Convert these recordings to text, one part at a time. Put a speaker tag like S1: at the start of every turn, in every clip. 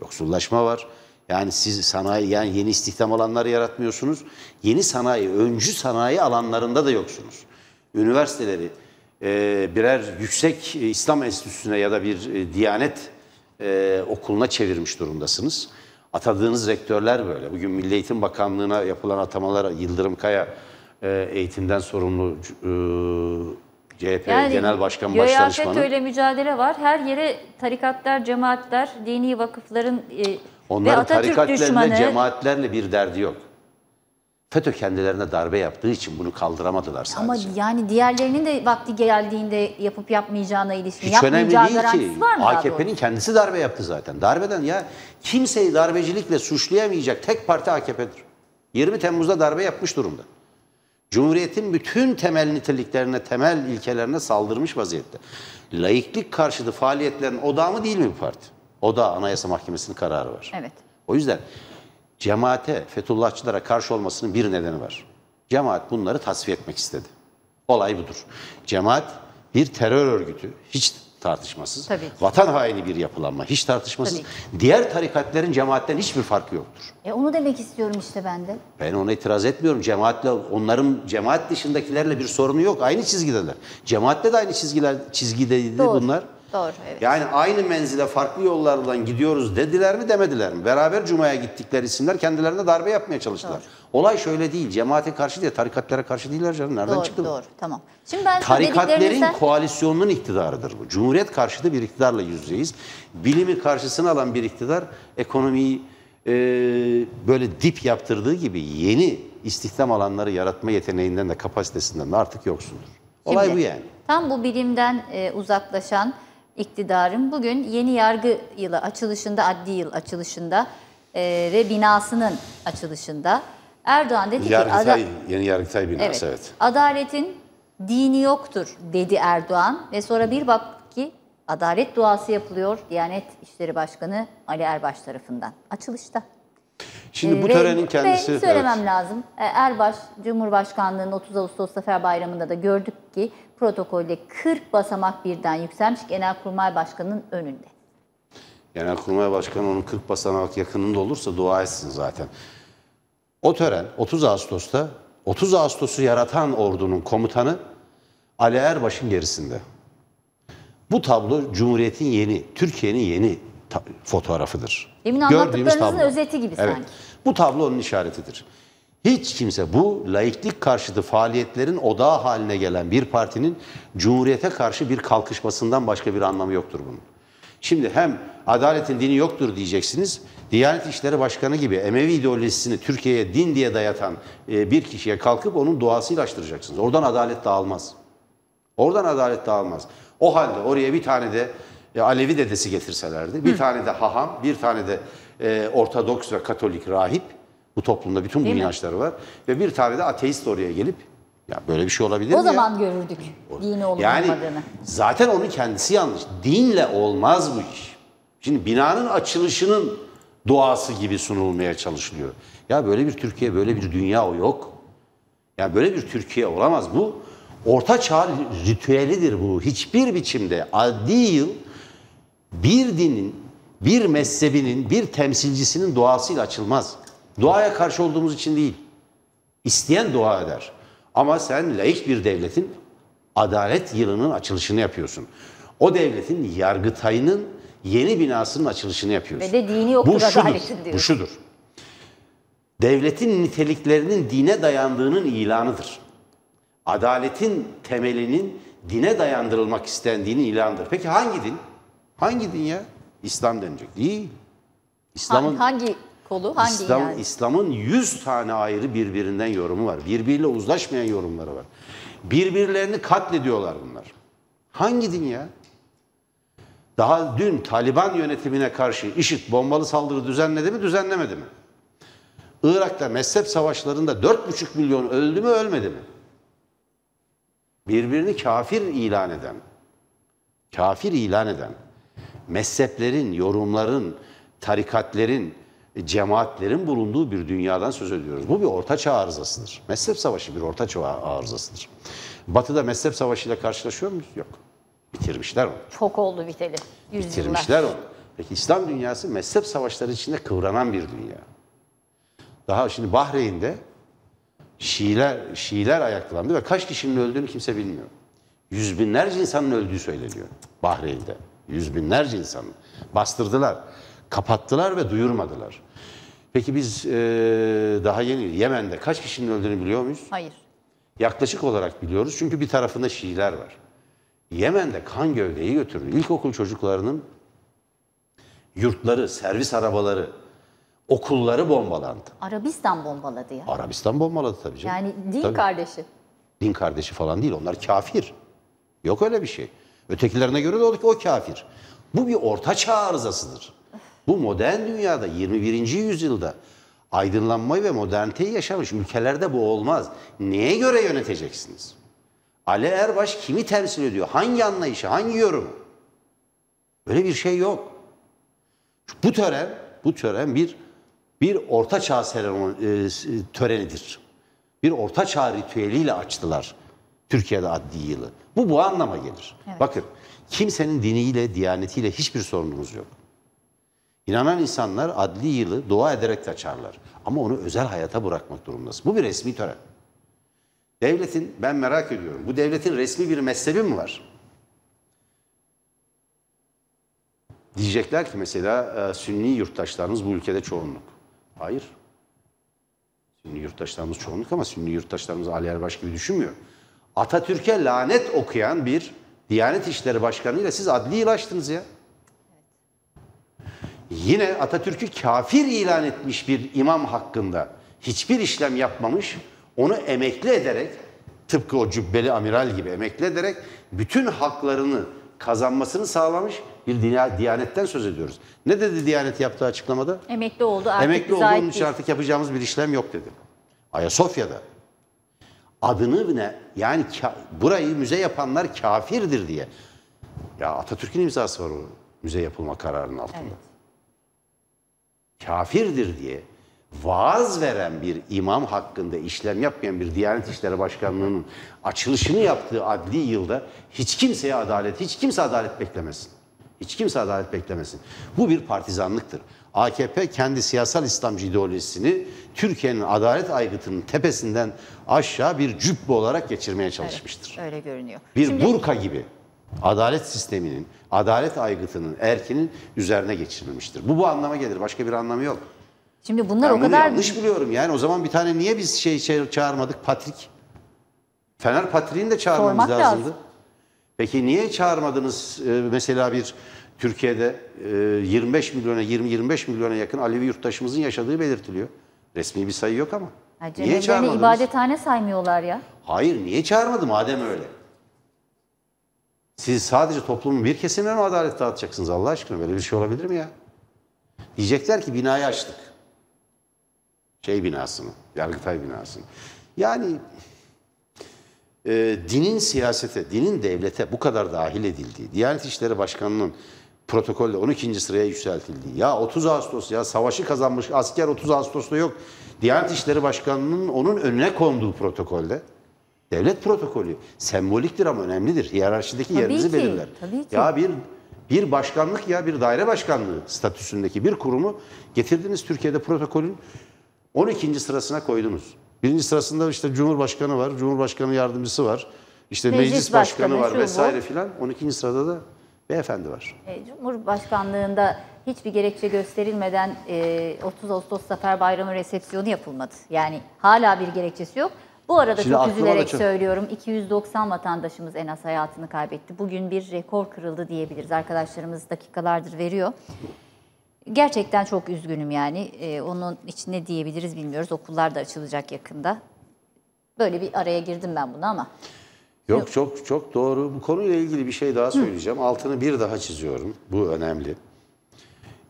S1: Yoksullaşma var. Yani siz sanayi yani yeni istihdam alanları yaratmıyorsunuz. Yeni sanayi, öncü sanayi alanlarında da yoksunuz. Üniversiteleri e, birer yüksek e, İslam enstitüsüne ya da bir e, Diyanet e, okuluna çevirmiş durumdasınız. Atadığınız rektörler böyle. Bugün Milli Eğitim Bakanlığı'na yapılan atamalar Yıldırım Kaya eğitimden sorumlu CHP yani, Genel Başkan Başdanışmanı. Yani öyle
S2: mücadele var. Her yere tarikatlar, cemaatler, dini vakıfların e, Onların ve Atatürk tarikatlerle, düşmanı. cemaatlerle
S1: bir derdi yok. FETÖ kendilerine darbe yaptığı için bunu kaldıramadılar sadece.
S2: Ama yani diğerlerinin de vakti geldiğinde yapıp yapmayacağına ilişkin Hiç önemli değil ki. AKP'nin
S1: kendisi darbe yaptı zaten. Darbeden ya kimseyi darbecilikle suçlayamayacak tek parti AKP'dir. 20 Temmuz'da darbe yapmış durumda. Cumhuriyetin bütün temel niteliklerine, temel ilkelerine saldırmış vaziyette. Laiklik karşıtı faaliyetlerin odağı mı değil mi bu parti? Oda Anayasa Mahkemesi'nin kararı var. Evet. O yüzden cemaate, Fethullahçılara karşı olmasının bir nedeni var. Cemaat bunları tasfiye etmek istedi. Olay budur. Cemaat bir terör örgütü. Hiç tartışmasız. Tabii ki. Vatan haini bir yapılanma hiç tartışmasız. Tabii. Diğer tarikatların cemaatten hiçbir farkı yoktur.
S2: E onu demek istiyorum işte ben de.
S1: Ben ona itiraz etmiyorum. Cemaatle onların cemaat dışındakilerle bir sorunu yok. Aynı çizgideler. Cemaatle de aynı çizgiler çizgideydi Doğru. bunlar. Doğru, evet. Yani aynı menzile farklı yollardan gidiyoruz dediler mi demediler mi? Beraber Cuma'ya gittikleri isimler kendilerine darbe yapmaya çalıştılar. Doğru. Olay şöyle değil, cemaate karşı değil, tarikatlara karşı değiller canım. Nereden doğru, çıktı
S2: bu? Doğru, tamam. Şimdi ben tarikatlerin
S1: koalisyonunun iktidarıdır bu. Cumhuriyet karşıtı bir iktidarla yüzdeyiz. Bilimi karşısına alan bir iktidar ekonomiyi e, böyle dip yaptırdığı gibi yeni istihdam alanları yaratma yeteneğinden de kapasitesinden de artık yoksundur. Olay Şimdi, bu yani.
S2: Tam bu bilimden e, uzaklaşan iktidarın bugün yeni yargı yılı açılışında, adli yıl açılışında e, ve binasının açılışında Erdoğan dedi yargıtay, ki...
S1: Yeni Yargıtay binası evet, evet.
S2: Adaletin dini yoktur dedi Erdoğan ve sonra bir bak ki adalet duası yapılıyor Diyanet İşleri Başkanı Ali Erbaş tarafından açılışta. Şimdi ee, bu törenin kendisi... Ve söylemem evet. lazım. Ee, Erbaş Cumhurbaşkanlığı'nın 30 Ağustos Zafer Bayramı'nda da gördük ki protokolde 40 basamak birden yükselmiş Genelkurmay Başkanı'nın önünde.
S1: Genelkurmay Başkanı onun 40 basamak yakınında olursa dua etsin zaten. O tören 30 Ağustos'ta 30 Ağustos'u yaratan ordunun komutanı Ali Erbaş'ın gerisinde. Bu tablo Cumhuriyet'in yeni, Türkiye'nin yeni fotoğrafıdır. Demin anlattıklarınızın özeti gibi evet. sanki. Bu tablo onun işaretidir. Hiç kimse bu laiklik karşıtı faaliyetlerin odağı haline gelen bir partinin cumhuriyete karşı bir kalkışmasından başka bir anlamı yoktur bunun. Şimdi hem adaletin dini yoktur diyeceksiniz. Diyanet İşleri Başkanı gibi Emevi ideolojisini Türkiye'ye din diye dayatan e, bir kişiye kalkıp onun duasıyla açtıracaksınız. Oradan adalet dağılmaz. Oradan adalet dağılmaz. O halde oraya bir tane de e, Alevi dedesi getirselerdi, bir Hı. tane de haham, bir tane de e, Ortodoks ve Katolik rahip, bu toplumda bütün bu inançları var ve bir tane de ateist oraya gelip ya böyle bir şey olabilir o mi? O zaman
S2: görürdük dini olup yani, olmadığını.
S1: Zaten onun kendisi yanlış. Dinle olmaz bu iş. Şimdi binanın açılışının duası gibi sunulmaya çalışılıyor. Ya böyle bir Türkiye, böyle bir dünya o yok. Ya böyle bir Türkiye olamaz. Bu orta çağ ritüelidir bu. Hiçbir biçimde adli yıl bir dinin, bir mezhebinin, bir temsilcisinin duasıyla açılmaz. Duaya karşı olduğumuz için değil. İsteyen dua eder. Ama sen laik bir devletin adalet yılının açılışını yapıyorsun. O devletin yargıtayının yeni binasının açılışını yapıyorsun.
S2: Ve de dini yoktur bu şudur, diyorsun. Bu şudur.
S1: Devletin niteliklerinin dine dayandığının ilanıdır. Adaletin temelinin dine dayandırılmak istendiğinin ilanıdır. Peki hangi din? Hangi dünya? İslam denecek. Değil.
S2: İslam'ın hangi kolu? Hangi İslam, yani?
S1: İslam'ın 100 tane ayrı birbirinden yorumu var. Birbiriyle uzlaşmayan yorumları var. Birbirlerini katlediyorlar bunlar. Hangi dünya? Daha dün Taliban yönetimine karşı IŞİD bombalı saldırı düzenledi mi, düzenlemedi mi? Irak'ta mezhep savaşlarında 4,5 milyon öldü mü, ölmedi mi? Birbirini kafir ilan eden, kafir ilan eden, mezheplerin, yorumların, tarikatlerin, cemaatlerin bulunduğu bir dünyadan söz ediyoruz. Bu bir ortaçağ arızasıdır. Mezhep savaşı bir ortaçağ arızasıdır. Batı'da mezhep savaşıyla karşılaşıyor muyuz? Yok. Bitirmişler onu.
S2: Çok oldu biteli. Yüzyıllar. Bitirmişler onu.
S1: Peki İslam dünyası mezhep savaşları içinde kıvranan bir dünya. Daha şimdi Bahreyn'de Şiiler, Şiiler ayaklandı ve kaç kişinin öldüğünü kimse bilmiyor. Yüz binlerce insanın öldüğü söyleniyor Bahreyn'de. Yüz binlerce insanı bastırdılar, kapattılar ve duyurmadılar. Peki biz e, daha yeni Yemen'de kaç kişinin öldüğünü biliyor muyuz? Hayır. Yaklaşık olarak biliyoruz çünkü bir tarafında Şiiler var. Yemen'de kan gövdeyi götürdü. İlkokul çocuklarının yurtları, servis arabaları, okulları bombalandı.
S2: Arabistan bombaladı ya.
S1: Arabistan bombaladı tabii canım. Yani din tabii. kardeşi. Din kardeşi falan değil onlar kafir. Yok öyle bir şey. Ötekilerine göre de o, o kafir. Bu bir orta çağ arızasıdır. Bu modern dünyada 21. yüzyılda aydınlanmayı ve moderniteyi yaşamış ülkelerde bu olmaz. Neye göre yöneteceksiniz? Ali Erbaş kimi temsil ediyor? Hangi anlayışı, hangi yorum? Öyle bir şey yok. Bu tören, bu tören bir bir orta çağ e, e, törenidir. Bir orta çağ ritüeliyle açtılar. Türkiye'de adli yılı. Bu bu anlama gelir. Evet. Bakın kimsenin diniyle, diyanetiyle hiçbir sorunumuz yok. İnanan insanlar adli yılı dua ederek de açarlar. Ama onu özel hayata bırakmak durumundasın. Bu bir resmi tören. Devletin, ben merak ediyorum, bu devletin resmi bir mezhebi mi var? Diyecekler ki mesela e, Sünni yurttaşlarımız bu ülkede çoğunluk. Hayır. Sünni yurttaşlarımız çoğunluk ama Sünni yurttaşlarımız Ali Erbaş gibi düşünmüyor. Atatürk'e lanet okuyan bir Diyanet İşleri başkanıyla siz adli ilaçtınız ya. Yine Atatürk'ü kafir ilan etmiş bir imam hakkında hiçbir işlem yapmamış, onu emekli ederek, tıpkı o cübbeli amiral gibi emekli ederek bütün haklarını kazanmasını sağlamış bir diyanetten söz ediyoruz. Ne dedi Diyanet yaptığı açıklamada?
S2: Emekli oldu artık. Emekli olduğunun için artık
S1: yapacağımız bir işlem yok dedi. Ayasofya'da adını ne yani burayı müze yapanlar kafirdir diye. Ya Atatürk'ün imzası var o müze yapılma kararının altında. Evet. Kafirdir diye vaaz veren bir imam hakkında işlem yapmayan bir Diyanet İşleri Başkanlığı'nın açılışını yaptığı adli yılda hiç kimseye adalet, hiç kimse adalet beklemesin. Hiç kimse adalet beklemesin. Bu bir partizanlıktır. AKP kendi siyasal İslamcı ideolojisini Türkiye'nin adalet aygıtının tepesinden aşağı bir cübbe olarak geçirmeye çalışmıştır.
S2: Evet, öyle görünüyor. Bir Şimdi... burka gibi
S1: adalet sisteminin, adalet aygıtının, erkinin üzerine geçirilmiştir. Bu bu anlama gelir. Başka bir anlamı yok. Şimdi bunlar ben o kadar... yanlış biliyorum. Yani o zaman bir tane niye biz şey, şey çağırmadık? Patrik. Fener Patrik'ini de çağırmamız Sormak lazımdı. Lazım. Peki niye çağırmadınız e, mesela bir Türkiye'de 25 e, milyona 20-25 milyona yakın Alevi yurttaşımızın yaşadığı belirtiliyor. Resmi bir sayı yok ama.
S2: Ha, niye çağırmadınız? ibadethane saymıyorlar ya.
S1: Hayır niye çağırmadım? madem öyle? Siz sadece toplumun bir kesimine mi adalet dağıtacaksınız Allah aşkına? Böyle bir şey olabilir mi ya? Diyecekler ki binayı açtık. Şey binasını, Yargıtay binasını. Yani e, dinin siyasete, dinin devlete bu kadar dahil edildiği, Diyanet İşleri Başkanı'nın protokolle 12. sıraya yükseltildiği, ya 30 Ağustos ya savaşı kazanmış asker 30 Ağustos'ta yok, Diyanet İşleri Başkanı'nın onun önüne konduğu protokolde, devlet protokolü semboliktir ama önemlidir. Hiyerarşideki tabii yerinizi ki, belirler. Tabii ki. Ya bir bir başkanlık ya bir daire başkanlığı statüsündeki bir kurumu getirdiniz Türkiye'de protokolün 12. sırasına koydunuz. Birinci sırasında işte Cumhurbaşkanı var, Cumhurbaşkanı yardımcısı var. işte meclis, meclis başkanı, başkanı var vesaire filan. 12. sırada da beyefendi var.
S2: E, Cumhurbaşkanlığında hiçbir gerekçe gösterilmeden 30 e, Ağustos Zafer Bayramı resepsiyonu yapılmadı. Yani hala bir gerekçesi yok. Bu arada Şimdi çok üzülerek çok... söylüyorum 290 vatandaşımız en az hayatını kaybetti. Bugün bir rekor kırıldı diyebiliriz. Arkadaşlarımız dakikalardır veriyor. Gerçekten çok üzgünüm yani. Ee, onun için ne diyebiliriz bilmiyoruz. Okullar da açılacak yakında. Böyle bir araya girdim ben buna ama.
S1: Yok çok çok doğru. Bu konuyla ilgili bir şey daha söyleyeceğim. Hı. Altını bir daha çiziyorum. Bu önemli.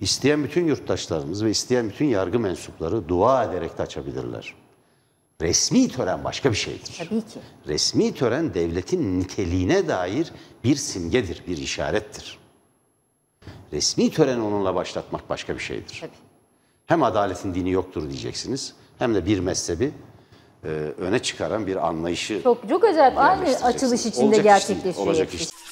S1: İsteyen bütün yurttaşlarımız ve isteyen bütün yargı mensupları dua ederek de açabilirler. Resmi tören başka bir şeydir. Tabii ki. Resmi tören devletin niteliğine dair bir simgedir, bir işarettir resmi töreni onunla başlatmak başka bir şeydir. Tabii. Hem adaletin dini yoktur diyeceksiniz hem de bir mezhebi e, öne çıkaran bir anlayışı.
S2: Çok çok acayip aynı açılış içinde olacak gerçekleşiyor. Işte, olacak işte.